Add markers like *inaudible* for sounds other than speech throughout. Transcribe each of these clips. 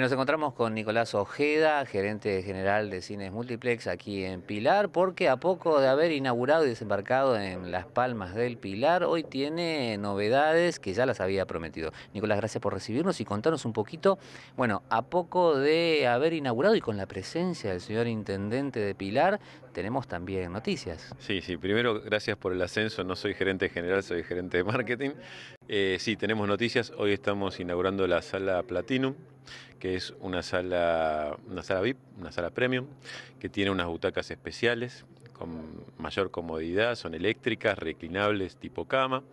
nos encontramos con Nicolás Ojeda, gerente general de Cines Multiplex aquí en Pilar, porque a poco de haber inaugurado y desembarcado en Las Palmas del Pilar, hoy tiene novedades que ya las había prometido. Nicolás, gracias por recibirnos y contarnos un poquito, bueno, a poco de haber inaugurado y con la presencia del señor intendente de Pilar, tenemos también noticias. Sí, sí, primero gracias por el ascenso, no soy gerente general, soy gerente de marketing. Eh, sí, tenemos noticias. Hoy estamos inaugurando la sala Platinum, que es una sala, una sala VIP, una sala premium, que tiene unas butacas especiales con mayor comodidad, son eléctricas, reclinables, tipo cama.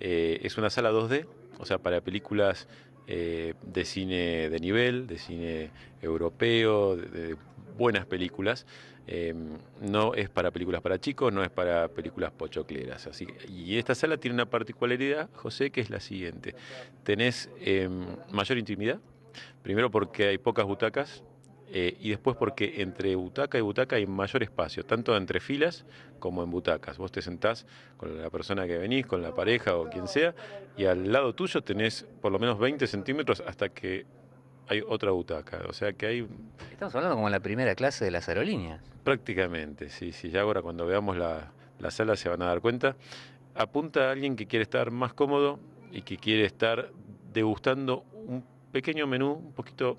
Eh, es una sala 2D, o sea, para películas eh, de cine de nivel, de cine europeo, de buenas películas. Eh, no es para películas para chicos, no es para películas pochocleras. Así y esta sala tiene una particularidad, José, que es la siguiente. Tenés eh, mayor intimidad, primero porque hay pocas butacas, eh, y después porque entre butaca y butaca hay mayor espacio, tanto entre filas como en butacas. Vos te sentás con la persona que venís, con la pareja o quien sea, y al lado tuyo tenés por lo menos 20 centímetros hasta que hay otra butaca. O sea que hay... Estamos hablando como la primera clase de las aerolíneas. Prácticamente, sí, sí. Ya ahora cuando veamos la, sala se van a dar cuenta. Apunta a alguien que quiere estar más cómodo y que quiere estar degustando un pequeño menú, un poquito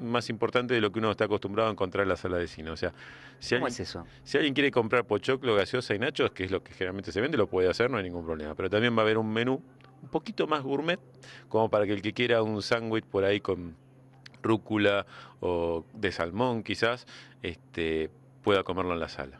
más importante de lo que uno está acostumbrado a encontrar en la sala de cine. O sea, si ¿Cómo es eso? Si alguien quiere comprar pochoclo, gaseosa y nachos, que es lo que generalmente se vende, lo puede hacer, no hay ningún problema. Pero también va a haber un menú un poquito más gourmet, como para que el que quiera un sándwich por ahí con rúcula o de salmón quizás, este, pueda comerlo en la sala.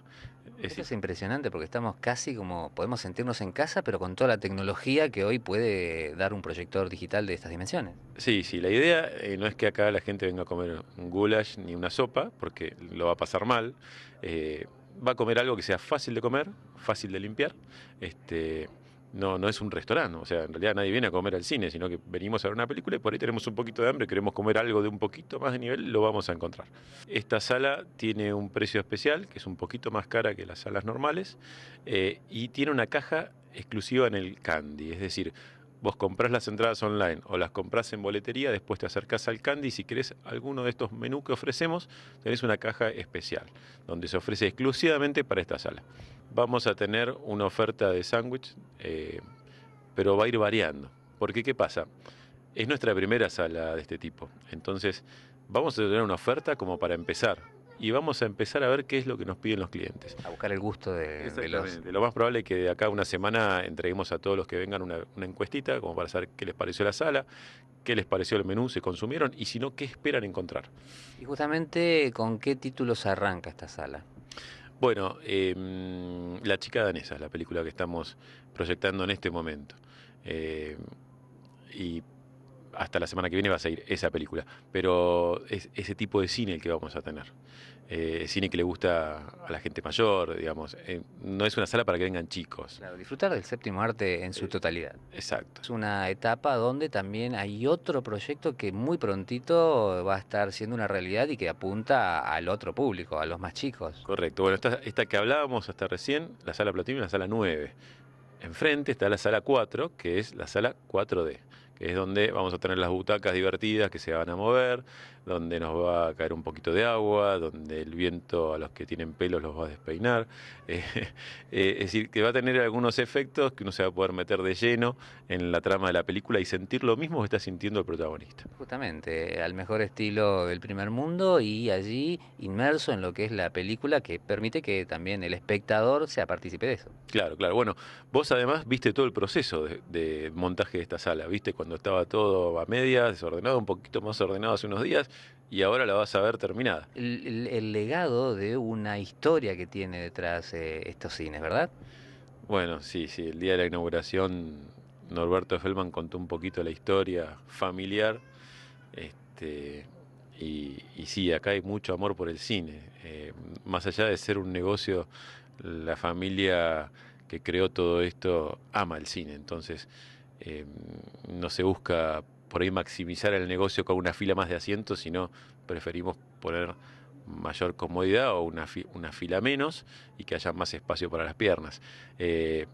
Eso es impresionante porque estamos casi como podemos sentirnos en casa, pero con toda la tecnología que hoy puede dar un proyector digital de estas dimensiones. Sí, sí, la idea eh, no es que acá la gente venga a comer un goulash ni una sopa, porque lo va a pasar mal. Eh, va a comer algo que sea fácil de comer, fácil de limpiar, este, no, no es un restaurante, o sea, en realidad nadie viene a comer al cine, sino que venimos a ver una película y por ahí tenemos un poquito de hambre, queremos comer algo de un poquito más de nivel, lo vamos a encontrar. Esta sala tiene un precio especial, que es un poquito más cara que las salas normales, eh, y tiene una caja exclusiva en el candy, es decir, vos comprás las entradas online o las comprás en boletería, después te acercás al Candy y si querés alguno de estos menús que ofrecemos, tenés una caja especial donde se ofrece exclusivamente para esta sala. Vamos a tener una oferta de sándwich, eh, pero va a ir variando. Porque ¿qué pasa? Es nuestra primera sala de este tipo. Entonces, vamos a tener una oferta como para empezar, y vamos a empezar a ver qué es lo que nos piden los clientes. A buscar el gusto de, de Lo más probable es que de acá una semana entreguemos a todos los que vengan una, encuestita, como para saber qué les pareció la sala, qué les pareció el menú, se consumieron, y si no, qué esperan encontrar. Y justamente, ¿con qué títulos arranca esta sala? Bueno, em, La chica danesa es la película que estamos proyectando en este momento. Em, y hasta la semana que viene va a seguir esa película. Pero es ese tipo de cine el que vamos a tener. Eh, cine que le gusta a la gente mayor, digamos. Eh, no es una sala para que vengan chicos. disfrutar del séptimo arte en su eh, totalidad. Exacto. Es una etapa donde también hay otro proyecto que muy prontito va a estar siendo una realidad y que apunta al otro público, a los más chicos. Correcto. Bueno, esta, que hablábamos hasta recién, la sala Platino y la sala 9. Enfrente está la sala 4, que es la sala 4D que es donde vamos a tener las butacas divertidas que se van a mover, donde nos va a caer un poquito de agua, donde el viento a los que tienen pelos los va a despeinar. *laughs* Eh, eh, es decir, que va a tener algunos efectos que uno se va a poder meter de lleno en la trama de la película y sentir lo mismo que está sintiendo el protagonista. Justamente, al mejor estilo del primer mundo y allí inmerso en lo que es la película que permite que también el espectador sea partícipe de eso. Claro, claro. Bueno, vos además viste todo el proceso de, montaje de esta sala, viste cuando estaba todo a media, desordenado, un poquito más ordenado hace unos días, y ahora la vas a ver terminada. El, legado de una historia que tiene detrás eh, estos cines, ¿verdad? Bueno, sí, sí, el día de la inauguración Norberto Feldman contó un poquito la historia familiar, este, y, sí, acá hay mucho amor por el cine, eh, más allá de ser un negocio, la familia que creó todo esto ama el cine, entonces eh, no se busca por ahí maximizar el negocio con una fila más de asientos, sino preferimos poner mayor comodidad o una, fila menos y que haya más espacio para las piernas. Eh,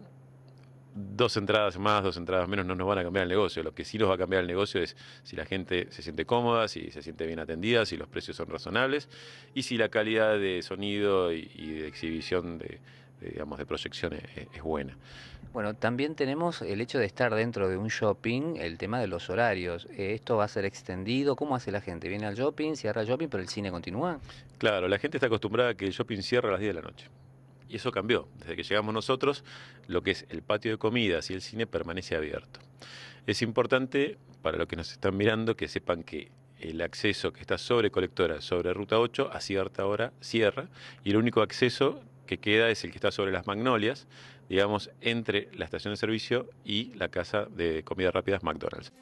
dos entradas más, dos entradas menos no nos van a cambiar el negocio. Lo que sí nos va a cambiar el negocio es si la gente se siente cómoda, si se siente bien atendida, si los precios son razonables y si la calidad de sonido y de exhibición de, digamos, de proyección eh, eh, es, buena. Bueno, también tenemos el hecho de estar dentro de un shopping, el tema de los horarios. Eh, ¿Esto va a ser extendido? ¿Cómo hace la gente? ¿Viene al shopping, cierra el shopping, pero el cine continúa? Claro, la gente está acostumbrada a que el shopping cierra a las 10 de la noche. Y eso cambió. Desde que llegamos nosotros, lo que es el patio de comidas y el cine permanece abierto. Es importante para los que nos están mirando que sepan que el acceso que está sobre colectora, sobre ruta 8, a cierta hora cierra y el único acceso que queda es el que está sobre las magnolias, digamos, entre la estación de servicio y la casa de comida rápidas McDonald's.